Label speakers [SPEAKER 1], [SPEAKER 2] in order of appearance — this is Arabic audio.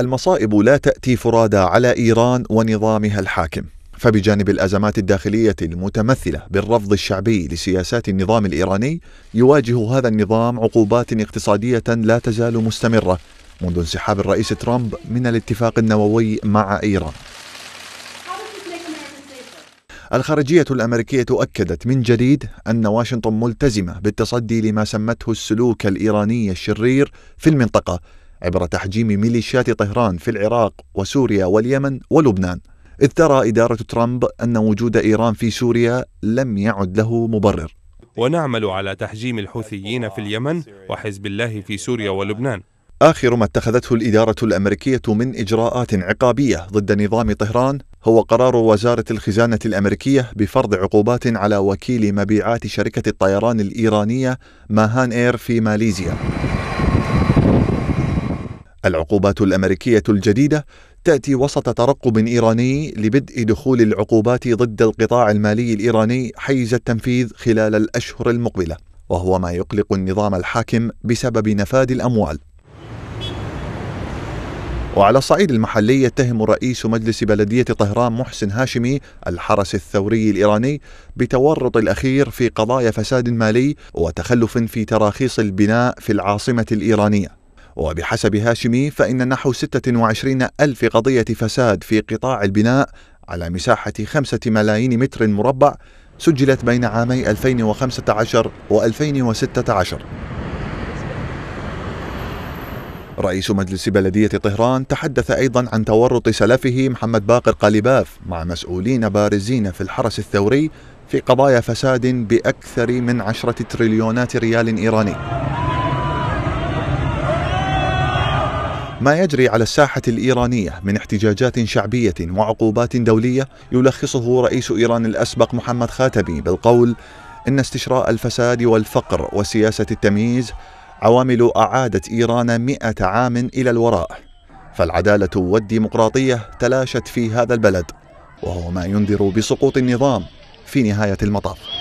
[SPEAKER 1] المصائب لا تأتي فرادى على إيران ونظامها الحاكم فبجانب الأزمات الداخلية المتمثلة بالرفض الشعبي لسياسات النظام الإيراني يواجه هذا النظام عقوبات اقتصادية لا تزال مستمرة منذ انسحاب الرئيس ترامب من الاتفاق النووي مع إيران الخارجية الأمريكية أكدت من جديد أن واشنطن ملتزمة بالتصدي لما سمته السلوك الإيراني الشرير في المنطقة عبر تحجيم ميليشيات طهران في العراق وسوريا واليمن ولبنان إذ ترى إدارة ترامب أن وجود إيران في سوريا لم يعد له مبرر ونعمل على تحجيم الحوثيين في اليمن وحزب الله في سوريا ولبنان آخر ما اتخذته الإدارة الأمريكية من إجراءات عقابية ضد نظام طهران هو قرار وزارة الخزانة الأمريكية بفرض عقوبات على وكيل مبيعات شركة الطيران الإيرانية ماهان إير في ماليزيا العقوبات الامريكيه الجديده تاتي وسط ترقب ايراني لبدء دخول العقوبات ضد القطاع المالي الايراني حيز التنفيذ خلال الاشهر المقبله وهو ما يقلق النظام الحاكم بسبب نفاد الاموال وعلى الصعيد المحلي يتهم رئيس مجلس بلدية طهران محسن هاشمي الحرس الثوري الإيراني بتورط الأخير في قضايا فساد مالي وتخلف في تراخيص البناء في العاصمة الإيرانية وبحسب هاشمي فإن نحو 26 ألف قضية فساد في قطاع البناء على مساحة 5 ملايين متر مربع سجلت بين عامي 2015 و 2016 رئيس مجلس بلدية طهران تحدث أيضا عن تورط سلفه محمد باقر قاليباف مع مسؤولين بارزين في الحرس الثوري في قضايا فساد بأكثر من عشرة تريليونات ريال إيراني ما يجري على الساحة الإيرانية من احتجاجات شعبية وعقوبات دولية يلخصه رئيس إيران الأسبق محمد خاتمي بالقول إن استشراء الفساد والفقر وسياسة التمييز عوامل أعادت إيران مئة عام إلى الوراء فالعدالة والديمقراطية تلاشت في هذا البلد وهو ما ينذر بسقوط النظام في نهاية المطاف